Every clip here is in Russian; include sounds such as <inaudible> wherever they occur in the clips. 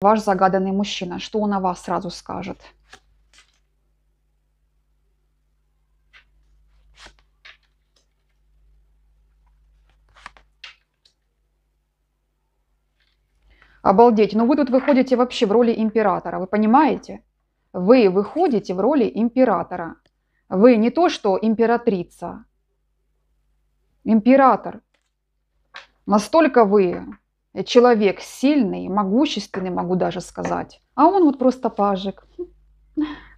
Ваш загаданный мужчина, что он о вас сразу скажет? Обалдеть. Но ну вы тут выходите вообще в роли императора, вы понимаете? Вы выходите в роли императора. Вы не то, что императрица. Император. Настолько вы человек сильный, могущественный, могу даже сказать. А он вот просто пажик.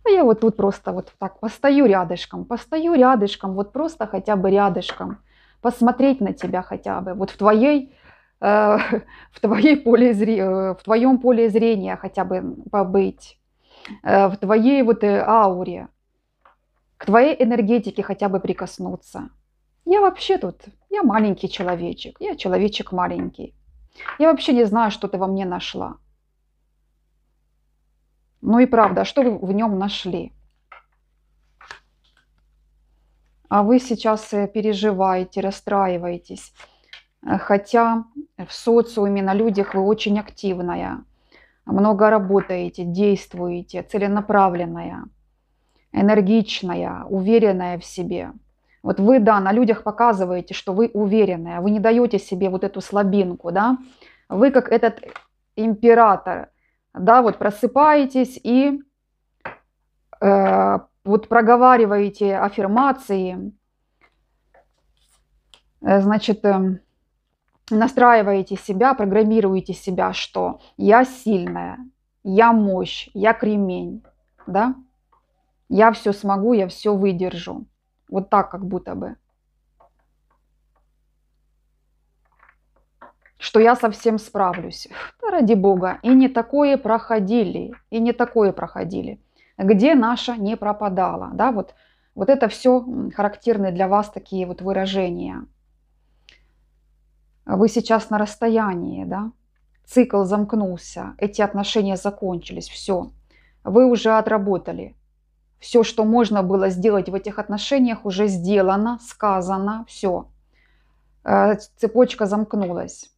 А я вот тут просто вот так постою рядышком, постою рядышком, вот просто хотя бы рядышком. Посмотреть на тебя хотя бы, вот в твоей э, <laughs> в, твоей поле зрения, э, в твоем поле зрения хотя бы побыть, э, в твоей вот э, ауре, к твоей энергетике хотя бы прикоснуться. Я вообще тут, я маленький человечек, я человечек маленький. Я вообще не знаю, что ты во мне нашла. Ну и правда, а что вы в нем нашли? А вы сейчас э, переживаете, расстраиваетесь. Э, хотя в социуме, на людях вы очень активная. Много работаете, действуете, целенаправленная, энергичная, уверенная в себе. Вот вы, да, на людях показываете, что вы уверенная, вы не даете себе вот эту слабинку, да. Вы как этот император, да, вот просыпаетесь и э, вот проговариваете аффирмации, э, значит, э, настраиваете себя, программируете себя, что я сильная, я мощь, я кремень, да, я все смогу, я все выдержу. Вот так как будто бы. что я совсем справлюсь. Да ради бога, и не такое проходили, и не такое проходили. Где наша не пропадала, да, вот, вот это все характерные для вас такие вот выражения. Вы сейчас на расстоянии, да, цикл замкнулся, эти отношения закончились, все, вы уже отработали – все, что можно было сделать в этих отношениях, уже сделано, сказано, все. Э, цепочка замкнулась.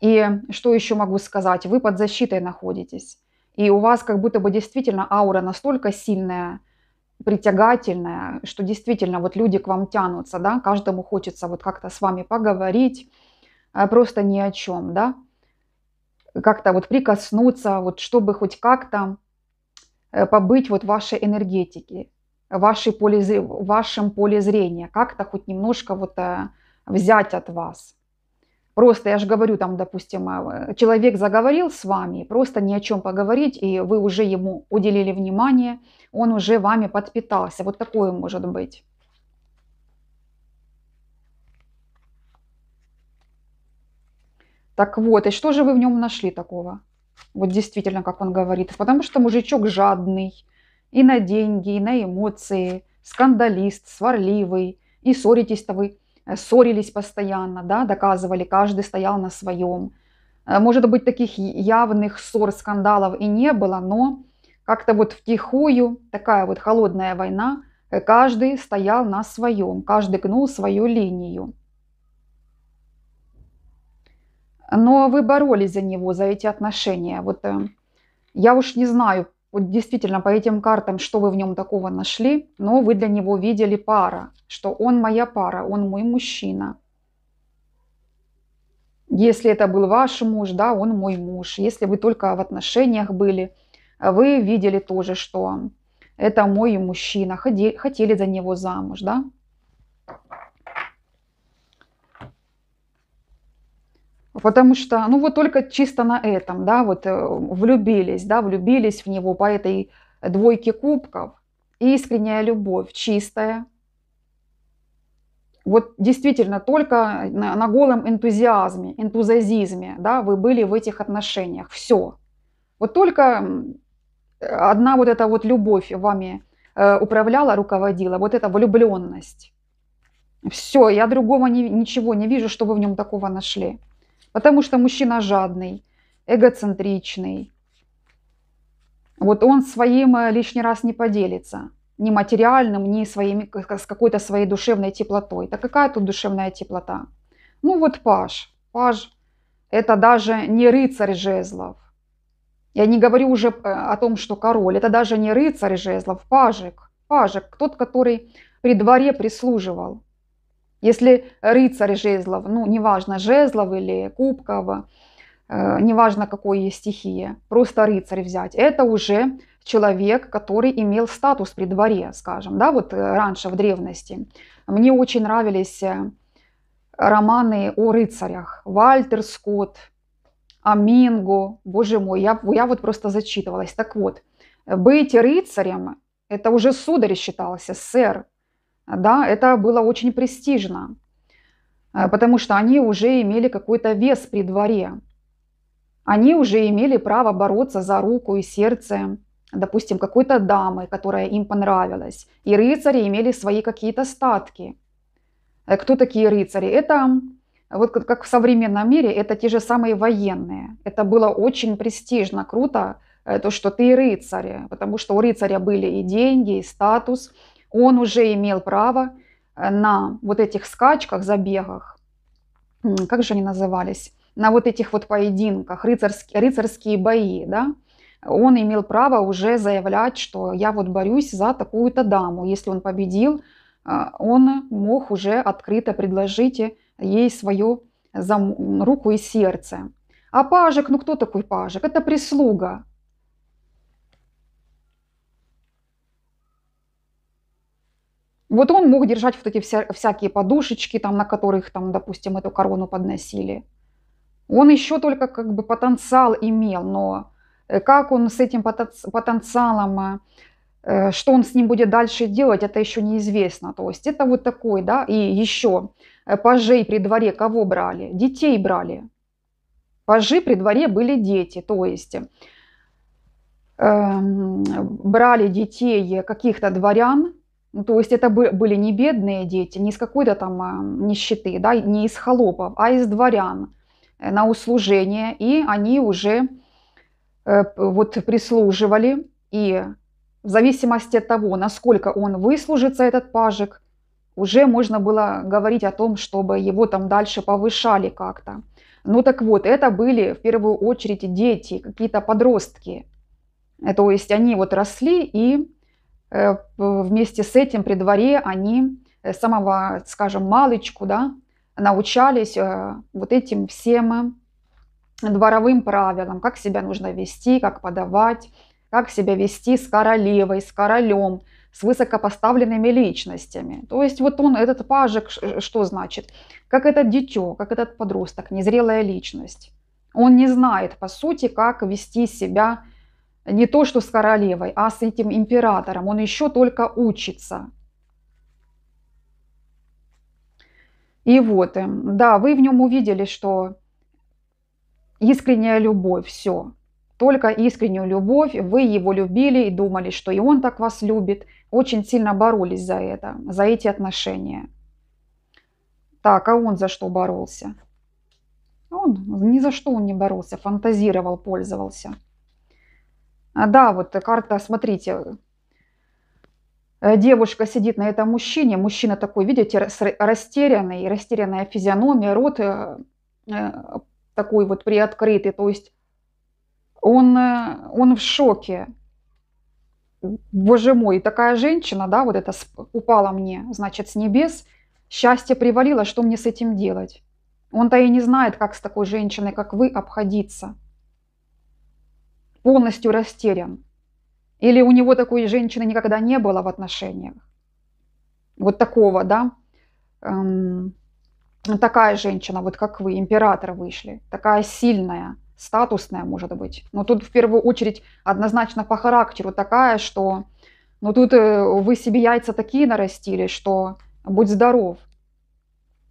И что еще могу сказать? Вы под защитой находитесь. И у вас как будто бы действительно аура настолько сильная, притягательная, что действительно вот люди к вам тянутся, да, каждому хочется вот как-то с вами поговорить, э, просто ни о чем, да как-то вот прикоснуться, вот чтобы хоть как-то э, побыть вот вашей энергетике, вашей поле, вашем поле зрения, как-то хоть немножко вот э, взять от вас. Просто, я же говорю, там, допустим, э, человек заговорил с вами, просто ни о чем поговорить, и вы уже ему уделили внимание, он уже вами подпитался. Вот такое может быть. Так вот, и что же вы в нем нашли такого? Вот действительно, как он говорит. Потому что мужичок жадный, и на деньги, и на эмоции, скандалист, сварливый, и ссоритесь-то вы, э, ссорились постоянно, да, доказывали, каждый стоял на своем. Э, может быть, таких явных ссор, скандалов и не было, но как-то вот втихую, такая вот холодная война, э, каждый стоял на своем, каждый гнул свою линию. Но вы боролись за него, за эти отношения. Вот э, я уж не знаю, вот действительно по этим картам, что вы в нем такого нашли, но вы для него видели пара, что он моя пара, он мой мужчина. Если это был ваш муж, да, он мой муж. Если вы только в отношениях были, вы видели тоже, что это мой мужчина, ходи, хотели за него замуж, да. Потому что, ну вот только чисто на этом, да, вот э, влюбились, да, влюбились в него по этой двойке кубков. Искренняя любовь, чистая. Вот действительно только на, на голом энтузиазме, энтузиазизме, да, вы были в этих отношениях. Все. Вот только одна вот эта вот любовь вами э, управляла, руководила, вот эта влюбленность. Все, я другого не, ничего не вижу, что вы в нем такого нашли. Потому что мужчина жадный, эгоцентричный. Вот он своим э, лишний раз не поделится. Ни материальным, ни своими, с какой-то своей душевной теплотой. Да какая тут душевная теплота? Ну вот паж. Паж – это даже не рыцарь жезлов. Я не говорю уже э, о том, что король. Это даже не рыцарь жезлов, пажик. Пажик, тот, который при дворе прислуживал. Если рыцарь жезлов, ну, неважно, жезлов или кубков, э, неважно, какой есть стихия, просто рыцарь взять, это уже человек, который имел статус при дворе, скажем, да, вот э, раньше, в древности. Мне очень нравились э, романы о рыцарях. Вальтер Скотт, Аминго, боже мой, я, я вот просто зачитывалась. Так вот, быть рыцарем, это уже сударь считался, сэр, да, это было очень престижно, э, потому что они уже имели какой-то вес при дворе. Они уже имели право бороться за руку и сердце, допустим, какой-то дамы, которая им понравилась. И рыцари имели свои какие-то статки. Э, кто такие рыцари? Это вот как в современном мире, это те же самые военные. Это было очень престижно, круто, э, то, что ты рыцарь, потому что у рыцаря были и деньги, и статус, он уже имел право э, на вот этих скачках, забегах, как же они назывались, на вот этих вот поединках, рыцарские, рыцарские бои, да, он имел право уже заявлять, что я вот борюсь за такую-то даму. Если он победил, э, он мог уже открыто предложить ей свою руку и сердце. А пажик, ну кто такой пажик? Это прислуга. Вот он мог держать вот эти вся, всякие подушечки, там, на которых, там, допустим, эту корону подносили. Он еще только как бы потенциал имел, но э, как он с этим потенциалом, э, э, что он с ним будет дальше делать, это еще неизвестно. То есть это вот такой, да, и еще пажей при дворе кого брали? Детей брали. Пажи при дворе были дети, то есть эм, брали детей каких-то дворян, ну, то есть это были не бедные дети, не из какой-то там а, нищеты, да, не из холопов, а из дворян э, на услужение. И они уже э, вот прислуживали. И в зависимости от того, насколько он выслужится, этот пажик, уже можно было говорить о том, чтобы его там дальше повышали как-то. Ну так вот, это были в первую очередь дети, какие-то подростки. Э, то есть они вот росли и Э, вместе с этим при дворе они с э, самого, скажем, малочку, да, научались э, вот этим всем дворовым правилам, как себя нужно вести, как подавать, как себя вести с королевой, с королем, с высокопоставленными личностями. То есть вот он, этот пажик, что значит? Как это дитё, как этот подросток, незрелая личность. Он не знает, по сути, как вести себя не то что с королевой, а с этим императором. Он еще только учится. И вот, эм, да, вы в нем увидели, что искренняя любовь, все. Только искреннюю любовь, вы его любили и думали, что и он так вас любит. Очень сильно боролись за это, за эти отношения. Так, а он за что боролся? Он ни за что он не боролся, фантазировал, пользовался. А, да, вот карта, смотрите, э, девушка сидит на этом мужчине, мужчина такой, видите, растерянный, растерянная физиономия, рот э, э, такой вот приоткрытый, то есть он, он в шоке. Боже мой, такая женщина, да, вот это упала мне, значит, с небес, счастье привалило, что мне с этим делать? Он-то и не знает, как с такой женщиной, как вы, обходиться полностью растерян. Или у него такой женщины никогда не было в отношениях. Вот такого, да? Эм, такая женщина, вот как вы, император вышли. Такая сильная, статусная, может быть. Но тут в первую очередь однозначно по характеру такая, что... но ну, тут э, вы себе яйца такие нарастили, что будь здоров.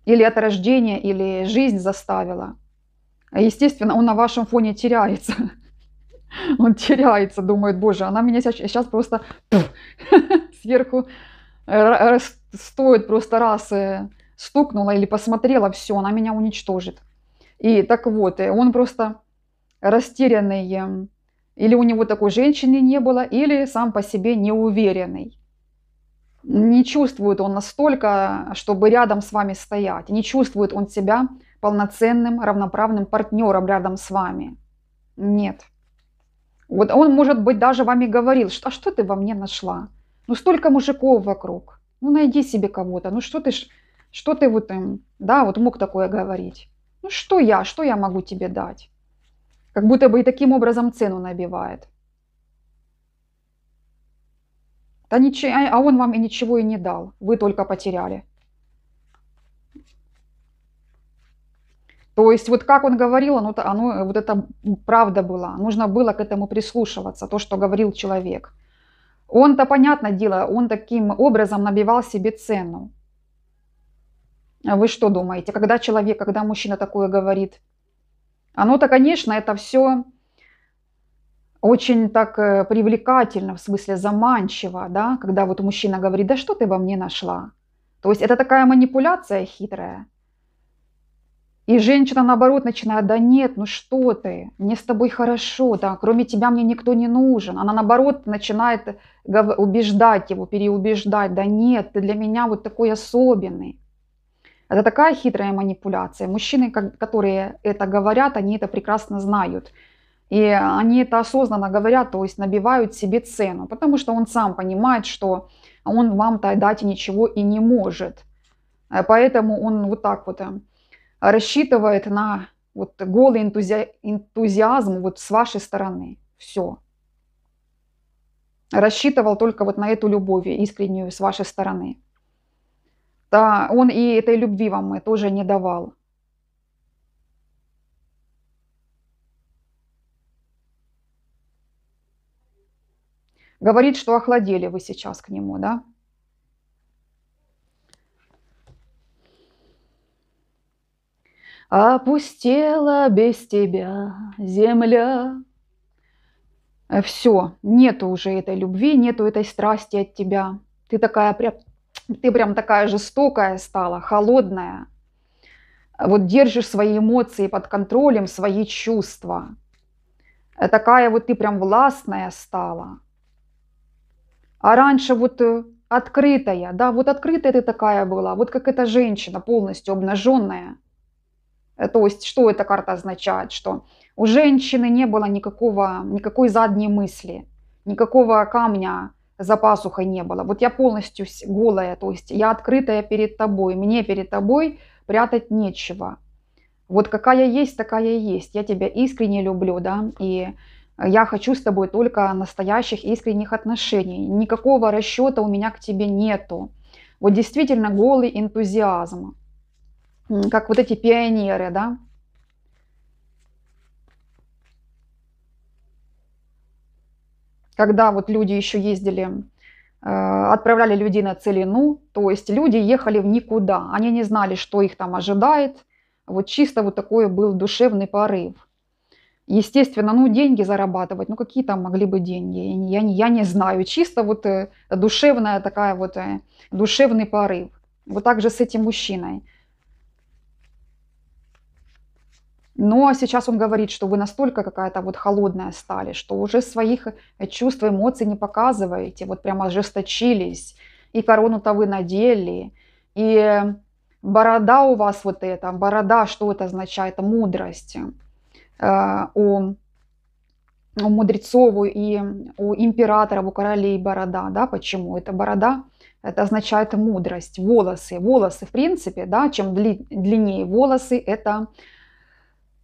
Или это рождение, или жизнь заставила. Естественно, он на вашем фоне теряется. <laughs> Он теряется, думает, боже, она меня сейчас просто <laughs> сверху э, э, стоит просто раз э, стукнула или посмотрела, все, она меня уничтожит. И так вот, он просто растерянный, или у него такой женщины не было, или сам по себе неуверенный. Не чувствует он настолько, чтобы рядом с вами стоять. Не чувствует он себя полноценным, равноправным партнером рядом с вами. Нет. Вот он, может быть, даже вам и говорил, а что ты во мне нашла? Ну, столько мужиков вокруг. Ну, найди себе кого-то. Ну, что ты, что ты вот, им, да, вот мог такое говорить. Ну, что я, что я могу тебе дать? Как будто бы и таким образом цену набивает. Да ничего, а, а он вам и ничего и не дал. Вы только потеряли. То есть вот как он говорил, оно, оно, э, вот это правда была. Нужно было к этому прислушиваться, то, что говорил человек. Он-то, понятное дело, он таким образом набивал себе цену. А вы что думаете, когда человек, когда мужчина такое говорит? Оно-то, конечно, это все очень так э, привлекательно, в смысле заманчиво, да, когда вот мужчина говорит, да что ты во мне нашла? То есть это такая манипуляция хитрая. И женщина, наоборот, начинает, да нет, ну что ты, мне с тобой хорошо, да, кроме тебя мне никто не нужен. Она, наоборот, начинает убеждать его, переубеждать, да нет, ты для меня вот такой особенный. Это такая хитрая манипуляция. Мужчины, которые это говорят, они это прекрасно знают. И они это осознанно говорят, то есть набивают себе цену, потому что он сам понимает, что он вам-то дать ничего и не может. Э, поэтому он вот так вот э, рассчитывает на вот голый энтузи... энтузиазм вот с вашей стороны. Все. Рассчитывал только вот на эту любовь искреннюю с вашей стороны. Да, он и этой любви вам тоже не давал. Говорит, что охладели вы сейчас к нему, да? Опустела без тебя земля. Все, нету уже этой любви, нету этой страсти от тебя. Ты такая прям, ты прям такая жестокая стала, холодная. Вот держишь свои эмоции под контролем, свои чувства. Такая вот ты прям властная стала. А раньше вот э, открытая, да, вот открытая ты такая была, вот как эта женщина полностью обнаженная – Э, то есть, что эта карта означает? Что у женщины не было никакого, никакой задней мысли, никакого камня за пасухой не было. Вот я полностью голая, то есть я открытая перед тобой, мне перед тобой прятать нечего. Вот какая есть, такая и есть. Я тебя искренне люблю, да, и я хочу с тобой только настоящих искренних отношений. Никакого расчета у меня к тебе нету. Вот действительно голый энтузиазм как вот эти пионеры, да. Когда вот люди еще ездили, э, отправляли людей на целину, то есть люди ехали в никуда, они не знали, что их там ожидает, вот чисто вот такой был душевный порыв. Естественно, ну деньги зарабатывать, ну какие там могли бы деньги, я, не, я не знаю. Чисто вот э, душевная такая вот, э, душевный порыв. Вот так же с этим мужчиной. Но сейчас он говорит, что вы настолько какая-то вот холодная стали, что уже своих э, чувств, и эмоций не показываете, вот прямо ожесточились, и корону-то вы надели, и э, борода у вас вот эта, борода, что это означает, мудрость э, у, у мудрецов и у императора, у королей борода, да, почему? Это борода, это означает мудрость, волосы, волосы в принципе, да, чем дли, длиннее волосы, это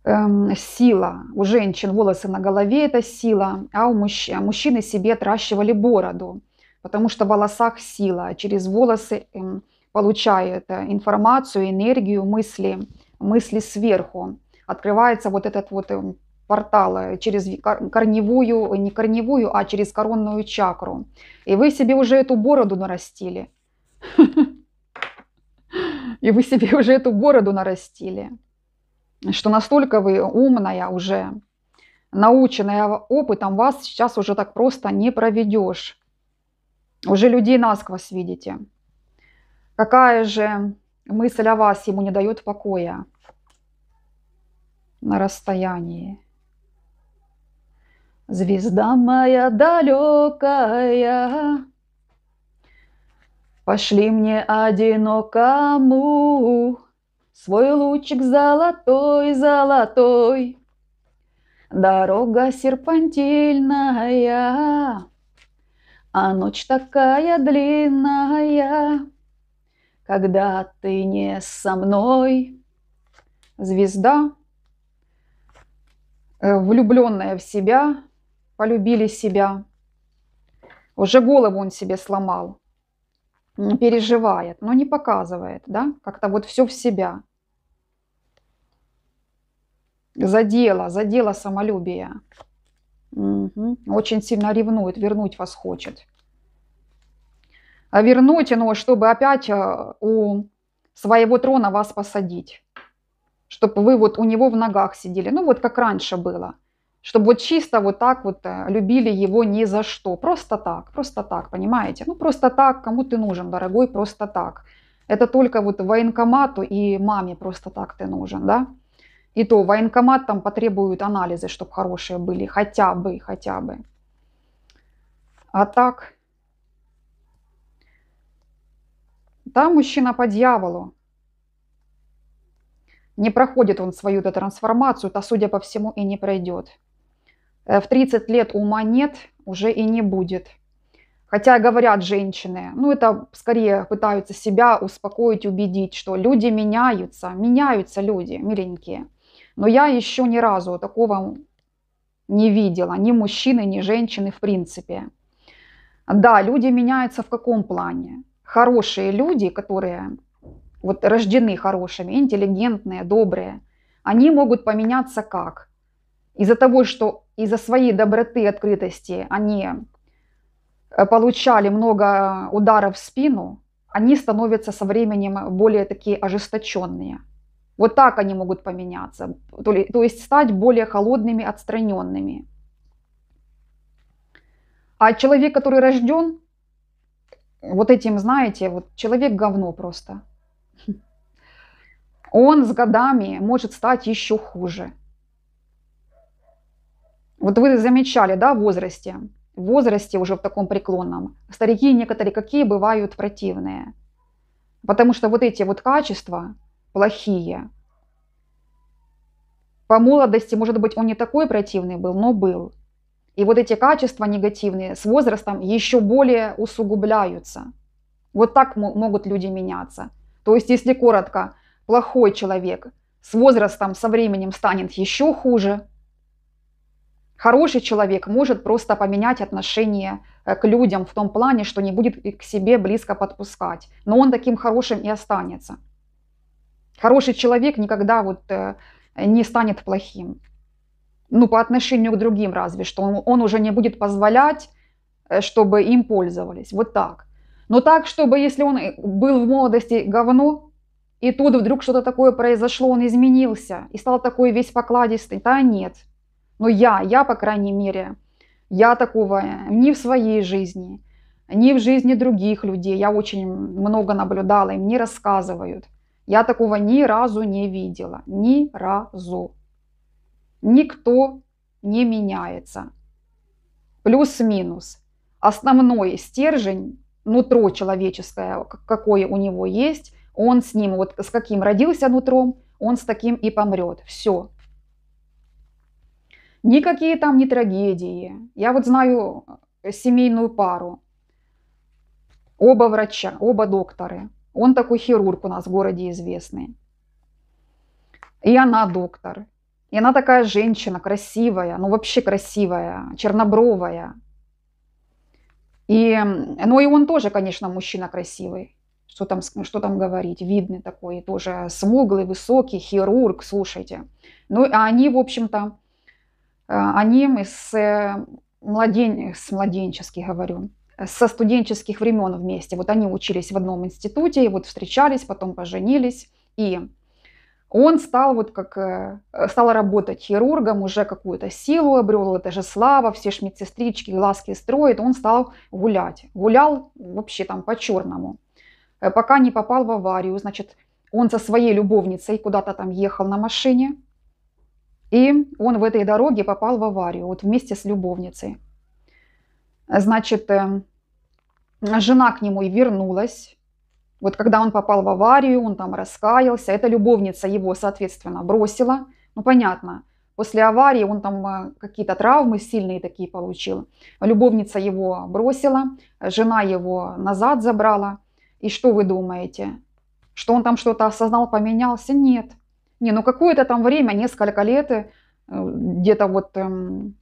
эм, сила. У женщин волосы на голове – это сила, а у мужч... А мужчины себе отращивали бороду, потому что в волосах сила. А через волосы эм, получает э, информацию, энергию, мысли, мысли сверху. Открывается вот этот вот эм, портал э, через корневую, э, не корневую, а через коронную чакру. И вы себе уже эту бороду нарастили. <laughs> И вы себе уже эту бороду нарастили что настолько вы умная уже, наученная опытом, вас сейчас уже так просто не проведешь. Уже людей насквозь видите. Какая же мысль о вас ему не дает покоя на расстоянии. Звезда моя далекая, Пошли мне одинокому свой лучик золотой, золотой. Дорога серпантильная, а ночь такая длинная, когда ты не со мной. Звезда, э, влюбленная в себя, полюбили себя. Уже голову он себе сломал переживает, но не показывает, да, как-то вот все в себя. Задело, задело самолюбие. Угу. Очень сильно ревнует, вернуть вас хочет. А вернуть, но чтобы опять э, у своего трона вас посадить. Чтобы вы вот у него в ногах сидели. Ну вот как раньше было чтобы вот чисто вот так вот э, любили его ни за что. Просто так, просто так, понимаете? Ну просто так, кому ты нужен, дорогой, просто так. Это только вот военкомату и маме просто так ты нужен, да? И то военкомат там потребует анализы, чтобы хорошие были, хотя бы, хотя бы. А так, там мужчина по дьяволу. Не проходит он свою-то трансформацию, то, судя по всему, и не пройдет. Э, в 30 лет ума нет, уже и не будет. Хотя говорят женщины, ну это скорее пытаются себя успокоить, убедить, что люди меняются, меняются люди, миленькие. Но я еще ни разу такого не видела, ни мужчины, ни женщины в принципе. Да, люди меняются в каком плане? Хорошие люди, которые вот рождены хорошими, интеллигентные, добрые, они могут поменяться как? Из-за того, что из-за своей доброты и открытости они э, получали много ударов в спину, они становятся со временем более такие ожесточенные. Вот так они могут поменяться, то, ли, то есть стать более холодными, отстраненными. А человек, который рожден, вот этим, знаете, вот человек говно просто. Он с годами может стать еще хуже. Вот вы замечали, да, в возрасте, в возрасте уже в таком преклонном, старики некоторые какие бывают противные. Потому что вот эти вот качества плохие. По молодости, может быть, он не такой противный был, но был. И вот эти качества негативные с возрастом еще более усугубляются. Вот так могут люди меняться. То есть, если коротко, плохой человек с возрастом, со временем станет еще хуже – Хороший человек может просто поменять отношение э, к людям в том плане, что не будет к себе близко подпускать. Но он таким хорошим и останется. Хороший человек никогда вот э, не станет плохим. Ну, по отношению к другим разве что. он уже не будет позволять, э, чтобы им пользовались. Вот так. Но так, чтобы если он был в молодости говно, и тут вдруг что-то такое произошло, он изменился и стал такой весь покладистый. Да нет, но ну, я, я, по крайней мере, я такого ни в своей жизни, ни в жизни других людей. Я очень много наблюдала, и мне рассказывают. Я такого ни разу не видела. Ни разу. Никто не меняется. Плюс-минус. Основной стержень, нутро человеческое, какое у него есть, он с ним, вот с каким родился нутром, он с таким и помрет. Все. Никакие там не трагедии. Я вот знаю э, семейную пару. Оба врача, оба докторы. Он такой хирург у нас в городе известный. И она доктор. И она такая женщина, красивая, ну вообще красивая, чернобровая. И, ну и он тоже, конечно, мужчина красивый. Что там, что там говорить, видный такой, тоже смуглый, высокий, хирург, слушайте. Ну, а они, в общем-то, а, они с, э, младен... с младенческих, говорю, со студенческих времен вместе. Вот они учились в одном институте, и вот встречались, потом поженились. И он стал вот как э, стал работать хирургом, уже какую-то силу обрел, это же слава, все ж медсестрички глазки строит, он стал гулять. Гулял вообще там по-черному, э, пока не попал в аварию, значит, он со своей любовницей куда-то там ехал на машине, и он в этой дороге попал в аварию, вот вместе с любовницей. Значит, э, жена к нему и вернулась. Вот когда он попал в аварию, он там раскаялся. Эта любовница его, соответственно, бросила. Ну, понятно, после аварии он там э, какие-то травмы сильные такие получил. Любовница его бросила, жена его назад забрала. И что вы думаете? Что он там что-то осознал, поменялся? Нет. Не, ну какое-то там время, несколько лет, э, где-то вот 2-3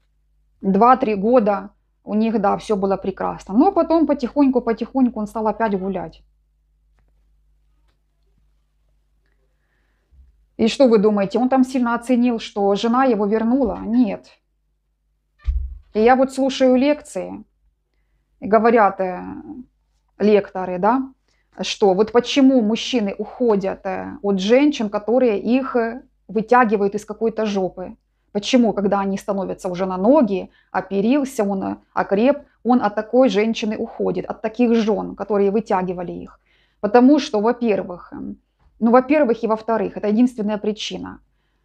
эм, года у них, да, все было прекрасно. Но потом потихоньку-потихоньку он стал опять гулять. И что вы думаете, он там сильно оценил, что жена его вернула? Нет. И я вот слушаю лекции, говорят э, лекторы, да, что вот почему мужчины уходят э, от женщин, которые их э, вытягивают из какой-то жопы. Почему, когда они становятся уже на ноги, оперился он, э, окреп, он от такой женщины уходит, от таких жен, которые вытягивали их. Потому что, во-первых, эм, ну, во-первых и во-вторых, это единственная причина.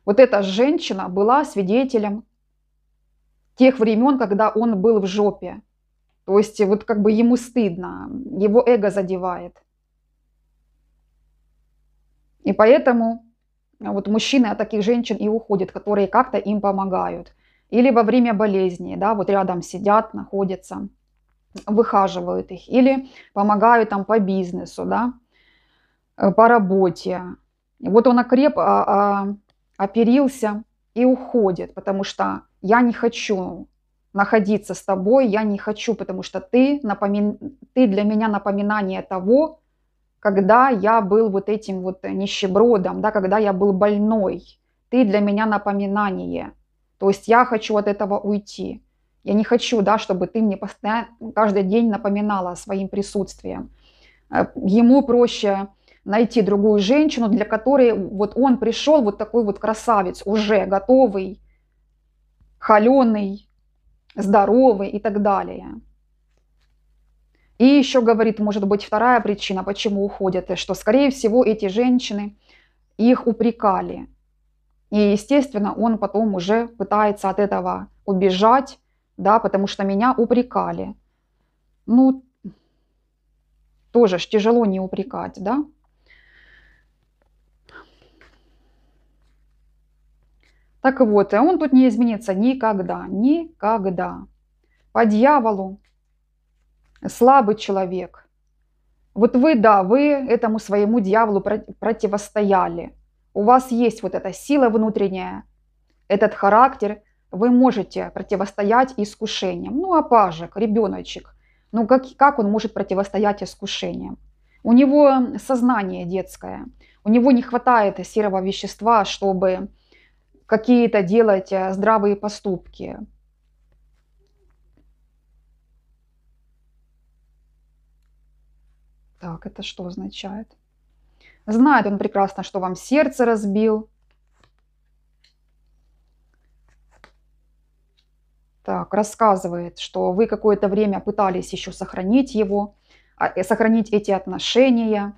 Вот эта женщина была свидетелем тех времен, когда он был в жопе. То есть вот как бы ему стыдно, его эго задевает. И поэтому а, вот мужчины от таких женщин и уходят, которые как-то им помогают. Или во время болезни, да, вот рядом сидят, находятся, выхаживают их. Или помогают там по бизнесу, да, э, по работе. Вот он окреп, а, а, оперился и уходит, потому что я не хочу находиться с тобой, я не хочу, потому что ты, напомин... ты для меня напоминание того, когда я был вот этим вот нищебродом, да, когда я был больной. Ты для меня напоминание. То есть я хочу от этого уйти. Я не хочу, да, чтобы ты мне постоянно, каждый день напоминала своим присутствием. Э, ему проще найти другую женщину, для которой вот он пришел вот такой вот красавец, уже готовый, холеный, здоровый и так далее. И еще говорит, может быть, вторая причина, почему уходят, что, скорее всего, эти женщины их упрекали. И, естественно, он потом уже пытается от этого убежать, да, потому что меня упрекали. Ну, тоже ж тяжело не упрекать, да? Так вот, а он тут не изменится никогда, никогда. По дьяволу слабый человек. Вот вы, да, вы этому своему дьяволу противостояли. У вас есть вот эта сила внутренняя, этот характер, вы можете противостоять искушениям. Ну, а пажик, ребеночек, ну как, как он может противостоять искушениям? У него сознание детское, у него не хватает серого вещества, чтобы какие-то делать э, здравые поступки. Так, это что означает? Знает он прекрасно, что вам сердце разбил. Так, рассказывает, что вы какое-то время пытались еще сохранить его, а, э, сохранить эти отношения.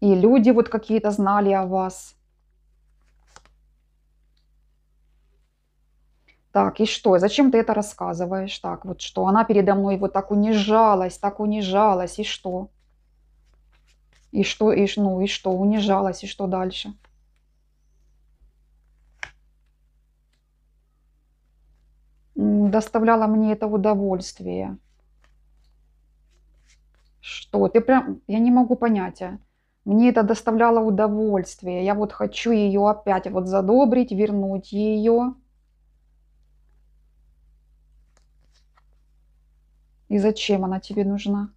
И люди вот какие-то знали о вас. Так, и что? Зачем ты это рассказываешь? Так, вот что? Она передо мной вот так унижалась, так унижалась, и что? И что, и, ну, и что? Унижалась, и что дальше? Доставляла мне это удовольствие. Что? Ты прям... Я не могу понять, а. Мне это доставляло удовольствие. Я вот хочу ее опять вот задобрить, вернуть ее. И зачем она тебе нужна?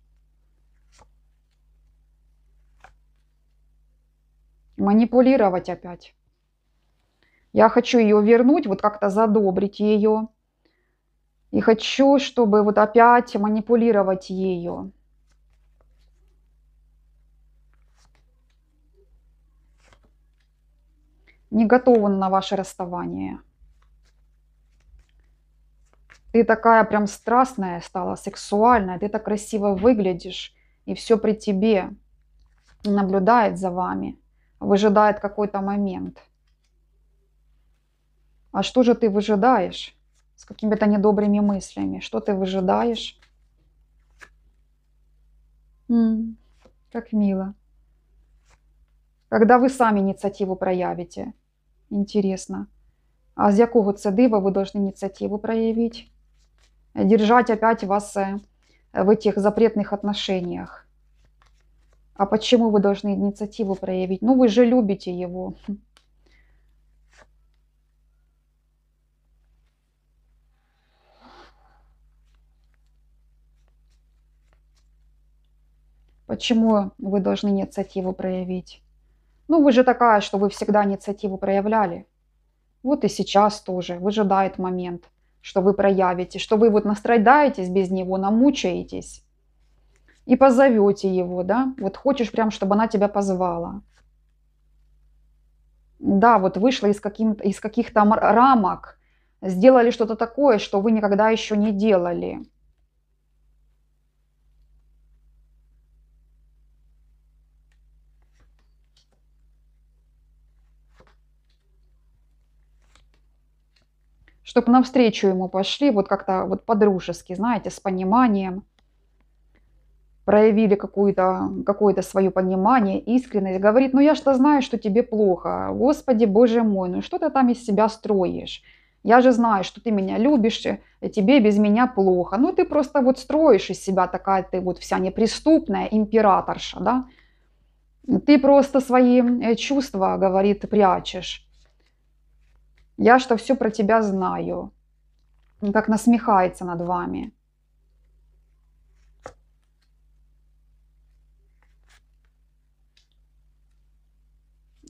Манипулировать опять. Я хочу ее вернуть, вот как-то задобрить ее. И хочу, чтобы вот опять манипулировать ее. Не готов на ваше расставание ты такая прям страстная стала, сексуальная, ты так красиво выглядишь, и все при тебе наблюдает за вами, выжидает какой-то момент. А что же ты выжидаешь с какими-то недобрыми мыслями? Что ты выжидаешь? М -м, как мило. Когда вы сами инициативу проявите? Интересно. А с якого це вы должны инициативу проявить? держать опять вас э, в этих запретных отношениях. А почему вы должны инициативу проявить? Ну, вы же любите его. Почему вы должны инициативу проявить? Ну, вы же такая, что вы всегда инициативу проявляли. Вот и сейчас тоже, выжидает момент что вы проявите, что вы вот настрадаетесь без него, намучаетесь и позовете его, да, вот хочешь прям, чтобы она тебя позвала. Да, вот вышла из, из каких-то рамок, сделали что-то такое, что вы никогда еще не делали. чтобы навстречу ему пошли, вот как-то вот по-дружески, знаете, с пониманием, проявили какую-то, какое-то свое понимание, искренность. Говорит, ну я что знаю, что тебе плохо. Господи, Боже мой, ну что ты там из себя строишь? Я же знаю, что ты меня любишь, и тебе без меня плохо. Ну ты просто вот строишь из себя такая ты вот вся неприступная императорша, да? Ты просто свои э, чувства, говорит, прячешь. Я что все про тебя знаю. Как насмехается над вами.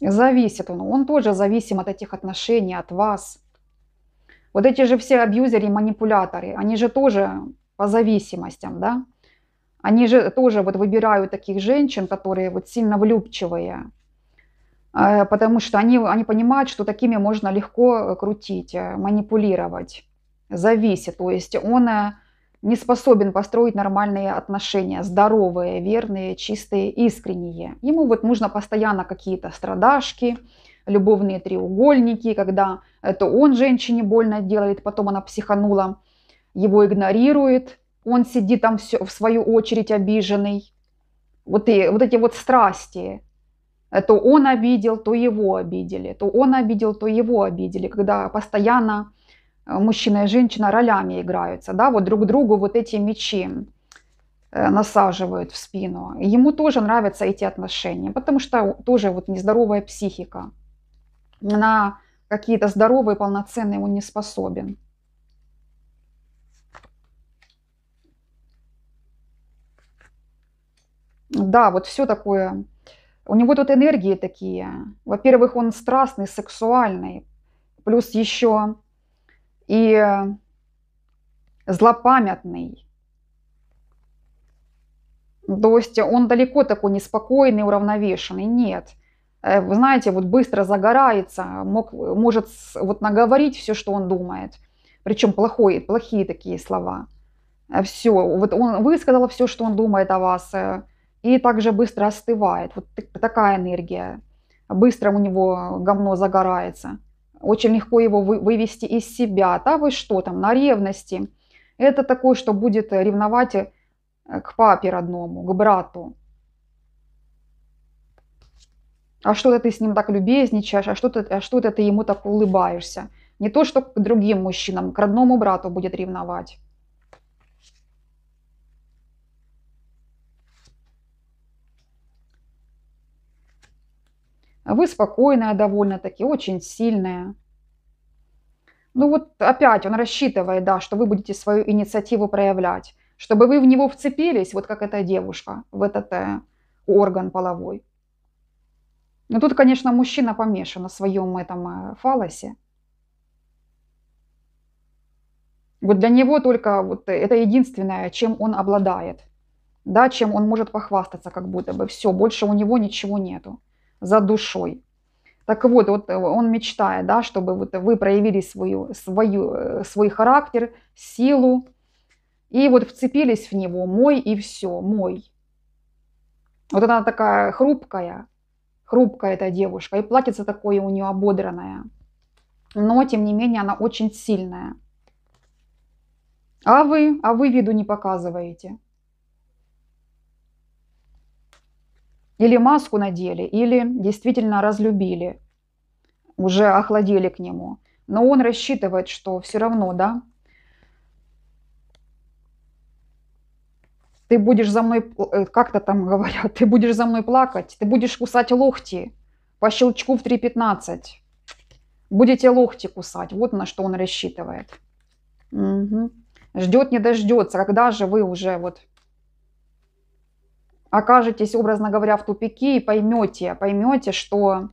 Зависит он. Он тоже зависим от этих отношений, от вас. Вот эти же все абьюзеры и манипуляторы, они же тоже по зависимостям, да? Они же тоже вот выбирают таких женщин, которые вот сильно влюбчивые, Э, потому что они, они понимают, что такими можно легко э, крутить, э, манипулировать, зависит. То есть он не способен построить нормальные отношения, здоровые, верные, чистые, искренние. Ему вот нужно постоянно какие-то страдашки, любовные треугольники, когда это он женщине больно делает, потом она психанула, его игнорирует, он сидит там все, в свою очередь обиженный. Вот, и, вот эти вот страсти, Э, то он обидел, то его обидели, то он обидел, то его обидели, когда постоянно э, мужчина и женщина ролями играются, да, вот друг другу вот эти мечи э, насаживают в спину. Ему тоже нравятся эти отношения, потому что тоже вот нездоровая психика. На какие-то здоровые, полноценные он не способен. Да, вот все такое у него тут энергии такие. Во-первых, он страстный, сексуальный. Плюс еще и э, злопамятный. То есть он далеко такой неспокойный, уравновешенный. Нет. Э, вы знаете, вот быстро загорается, мог, может вот наговорить все, что он думает. Причем плохой, плохие такие слова. Э, все. Вот он высказал все, что он думает о вас и также быстро остывает. Вот такая энергия. Быстро у него говно загорается. Очень легко его вывести из себя. Да вы что там, на ревности. Это такое, что будет ревновать э, к папе родному, к брату. А что-то ты с ним так любезничаешь, а что-то а что ты ему так улыбаешься. Не то, что к другим мужчинам, к родному брату будет ревновать. А вы спокойная довольно-таки, очень сильная. Ну вот опять он рассчитывает, да, что вы будете свою инициативу проявлять, чтобы вы в него вцепились, вот как эта девушка, в этот э, орган половой. Но ну тут, конечно, мужчина помешан на своем этом э, фалосе. Вот для него только вот это единственное, чем он обладает, да, чем он может похвастаться как будто бы. Все, больше у него ничего нету за душой. Так вот, вот э, он мечтает, да, чтобы вот вы проявили свою, свою, э, свой характер, силу, и вот вцепились в него, мой и все, мой. Вот она такая хрупкая, хрупкая эта девушка, и платьице такое у нее ободранное. Но, тем не менее, она очень сильная. А вы, а вы виду не показываете. Или маску надели, или действительно разлюбили, уже охладели к нему. Но он рассчитывает, что все равно, да, ты будешь за мной, э, как-то там говорят, ты будешь за мной плакать, ты будешь кусать локти по щелчку в 3.15. Будете локти кусать, вот на что он рассчитывает. Угу. Ждет, не дождется, когда же вы уже вот окажетесь, образно говоря, в тупике и поймете, поймете, что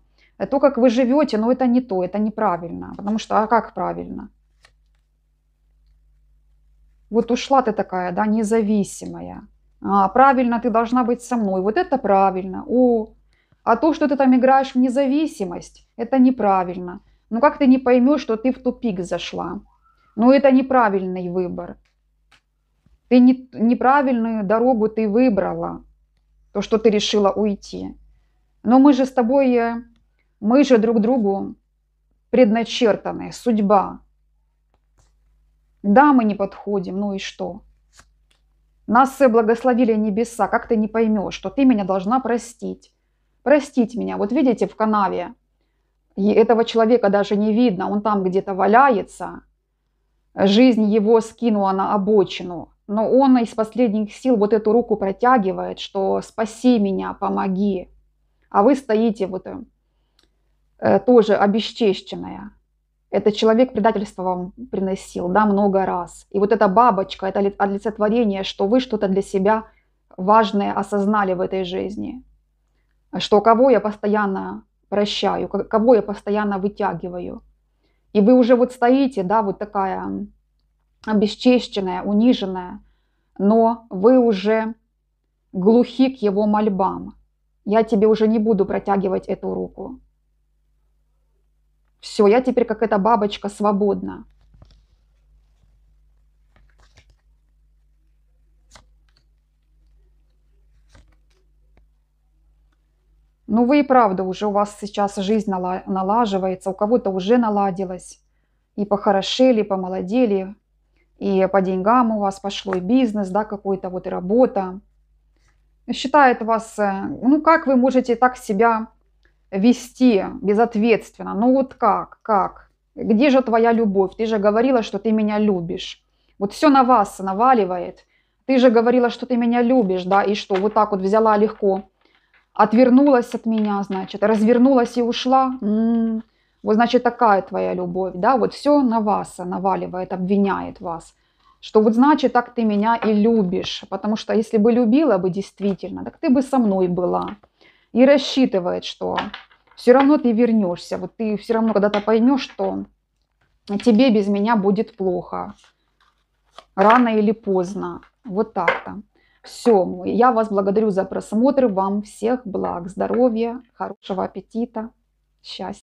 то, как вы живете, но ну, это не то, это неправильно. Потому что, а как правильно? Вот ушла ты такая, да, независимая. А, правильно, ты должна быть со мной. Вот это правильно. О, а то, что ты там играешь в независимость, это неправильно. Ну как ты не поймешь, что ты в тупик зашла? Ну это неправильный выбор. Ты не, неправильную дорогу ты выбрала то, что ты решила уйти. Но мы же с тобой, э, мы же друг другу предначертаны, судьба. Да, мы не подходим, ну и что? Нас все благословили небеса, как ты не поймешь, что ты меня должна простить. Простить меня. Вот видите, в канаве и этого человека даже не видно, он там где-то валяется. Жизнь его скинула на обочину но он из последних сил вот эту руку протягивает, что спаси меня, помоги. А вы стоите вот э, э тоже обесчещенная. Этот человек предательство вам приносил, да, много раз. И вот эта бабочка, это олицетворение, что вы что-то для себя важное осознали в этой жизни. Что кого я постоянно прощаю, кого я постоянно вытягиваю. И вы уже вот стоите, да, вот такая обесчещенная, униженная, но вы уже глухи к его мольбам. Я тебе уже не буду протягивать эту руку. Все, я теперь как эта бабочка свободна. Ну вы и правда уже у вас сейчас жизнь налаживается, у кого-то уже наладилась. И похорошели, помолодели, и по деньгам у вас пошло и бизнес, да, какой-то вот и работа. Считает вас, э, ну как вы можете так себя вести безответственно? Ну вот как, как? Где же твоя любовь? Ты же говорила, что ты меня любишь. Вот все на вас наваливает. Ты же говорила, что ты меня любишь, да, и что? Вот так вот взяла легко. Отвернулась от меня, значит, развернулась и ушла. М м-м. -м -м вот значит такая твоя любовь, да, вот все на вас наваливает, обвиняет вас, что вот значит так ты меня и любишь, потому что если бы любила бы действительно, так ты бы со мной была. И рассчитывает, что все равно ты вернешься, вот ты все равно когда-то поймешь, что тебе без меня будет плохо, рано или поздно, вот так-то. Все, я вас благодарю за просмотр, вам всех благ, здоровья, хорошего аппетита, счастья.